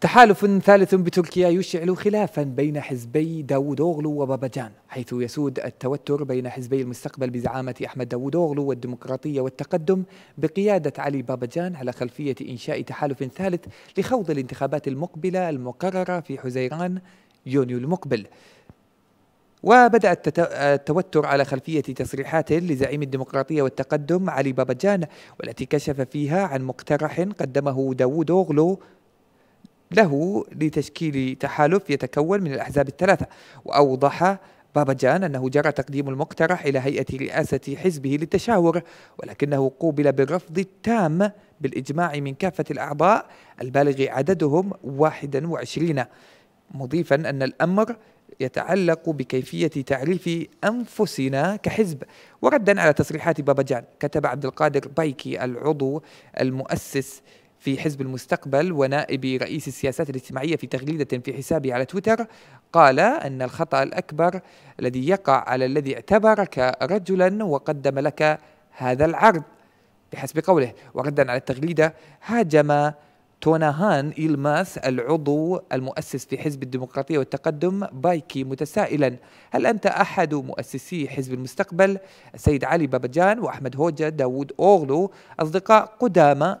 تحالف ثالث بتركيا يشعل خلافا بين حزبي داوود اوغلو وبابجان حيث يسود التوتر بين حزبي المستقبل بزعامة أحمد داوود اوغلو والديمقراطية والتقدم بقيادة علي بابجان على خلفية إنشاء تحالف ثالث لخوض الانتخابات المقبلة المقررة في حزيران يونيو المقبل وبدأ التوتر على خلفية تصريحات لزعيم الديمقراطية والتقدم علي بابجان والتي كشف فيها عن مقترح قدمه داوود أوغلو له لتشكيل تحالف يتكون من الأحزاب الثلاثة وأوضح جان أنه جرى تقديم المقترح إلى هيئة رئاسة حزبه للتشاور ولكنه قوبل بالرفض التام بالإجماع من كافة الأعضاء البالغ عددهم 21 مضيفا أن الأمر يتعلق بكيفية تعريف أنفسنا كحزب وردا على تصريحات جان كتب عبد القادر بايكي العضو المؤسس في حزب المستقبل ونائب رئيس السياسات الاجتماعية في تغريدة في حسابه على تويتر قال أن الخطأ الأكبر الذي يقع على الذي اعتبرك رجلا وقدم لك هذا العرض بحسب قوله وردا على التغريدة هاجم توناهان إلماس العضو المؤسس في حزب الديمقراطية والتقدم بايكي متسائلا هل أنت أحد مؤسسي حزب المستقبل السيد علي بابجان وأحمد هوجة داوود أوغلو أصدقاء قدامى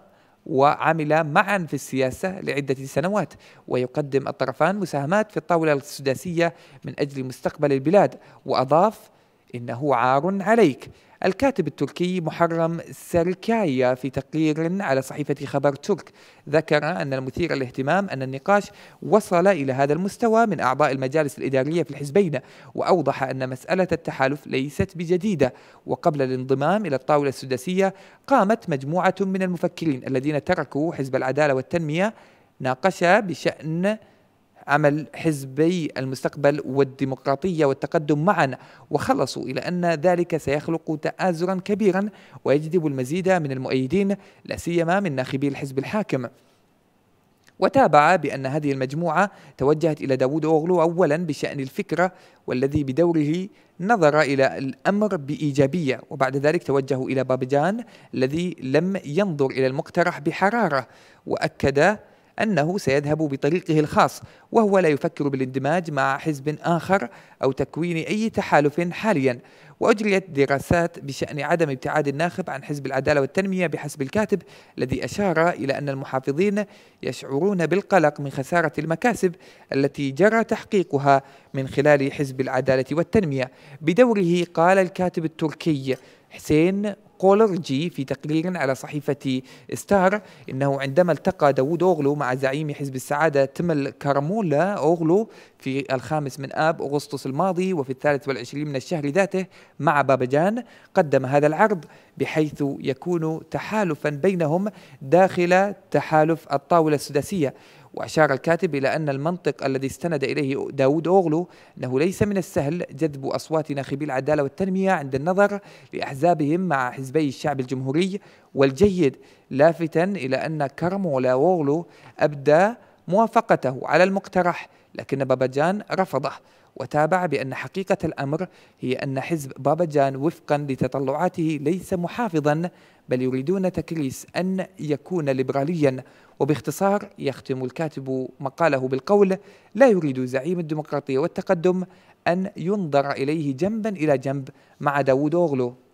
وعمل معا في السياسة لعدة سنوات ويقدم الطرفان مساهمات في الطاولة السداسية من أجل مستقبل البلاد وأضاف إنه عار عليك الكاتب التركي محرم سركايا في تقرير على صحيفة خبر ترك ذكر أن المثير للاهتمام أن النقاش وصل إلى هذا المستوى من أعضاء المجالس الإدارية في الحزبين وأوضح أن مسألة التحالف ليست بجديدة وقبل الانضمام إلى الطاولة السداسية قامت مجموعة من المفكرين الذين تركوا حزب العدالة والتنمية ناقش بشأن عمل حزبي المستقبل والديمقراطية والتقدم معا وخلصوا إلى أن ذلك سيخلق تآزرا كبيرا ويجذب المزيد من المؤيدين لا سيما من ناخبي الحزب الحاكم وتابع بأن هذه المجموعة توجهت إلى داود أوغلو أولا بشأن الفكرة والذي بدوره نظر إلى الأمر بإيجابية وبعد ذلك توجهوا إلى بابجان الذي لم ينظر إلى المقترح بحرارة وأكد أنه سيذهب بطريقه الخاص وهو لا يفكر بالاندماج مع حزب آخر أو تكوين أي تحالف حاليا وأجريت دراسات بشأن عدم ابتعاد الناخب عن حزب العدالة والتنمية بحسب الكاتب الذي أشار إلى أن المحافظين يشعرون بالقلق من خسارة المكاسب التي جرى تحقيقها من خلال حزب العدالة والتنمية بدوره قال الكاتب التركي حسين قولرجي في تقرير على صحيفة ستار أنه عندما التقى داود أوغلو مع زعيم حزب السعادة تمل كارمولا أوغلو في الخامس من آب أغسطس الماضي وفي الثالث والعشرين من الشهر ذاته مع جان قدم هذا العرض بحيث يكون تحالفا بينهم داخل تحالف الطاولة السداسية وأشار الكاتب إلى أن المنطق الذي استند إليه داود أوغلو أنه ليس من السهل جذب أصوات ناخبي العدالة والتنمية عند النظر لأحزابهم مع حزبي الشعب الجمهوري والجيد لافتا إلى أن كرمولا أوغلو أبدى موافقته على المقترح لكن باباجان رفضه وتابع بأن حقيقة الأمر هي أن حزب بابا جان وفقا لتطلعاته ليس محافظا بل يريدون تكريس أن يكون ليبراليا وباختصار يختم الكاتب مقاله بالقول لا يريد زعيم الديمقراطية والتقدم أن ينظر إليه جنبا إلى جنب مع داوود أوغلو